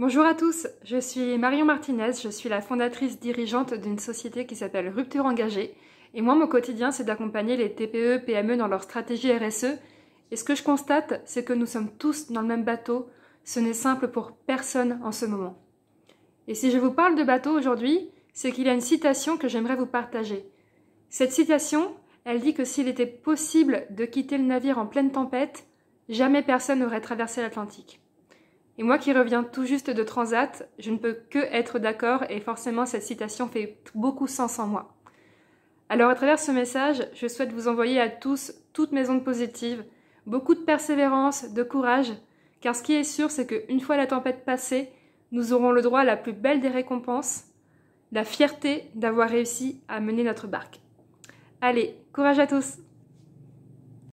Bonjour à tous, je suis Marion Martinez, je suis la fondatrice dirigeante d'une société qui s'appelle Rupture Engagée. Et moi, mon quotidien, c'est d'accompagner les TPE, PME dans leur stratégie RSE. Et ce que je constate, c'est que nous sommes tous dans le même bateau. Ce n'est simple pour personne en ce moment. Et si je vous parle de bateau aujourd'hui, c'est qu'il y a une citation que j'aimerais vous partager. Cette citation, elle dit que s'il était possible de quitter le navire en pleine tempête, jamais personne n'aurait traversé l'Atlantique. Et moi qui reviens tout juste de Transat, je ne peux que être d'accord et forcément cette citation fait beaucoup sens en moi. Alors à travers ce message, je souhaite vous envoyer à tous toutes mes ondes positives, beaucoup de persévérance, de courage, car ce qui est sûr c'est qu'une fois la tempête passée, nous aurons le droit à la plus belle des récompenses, la fierté d'avoir réussi à mener notre barque. Allez, courage à tous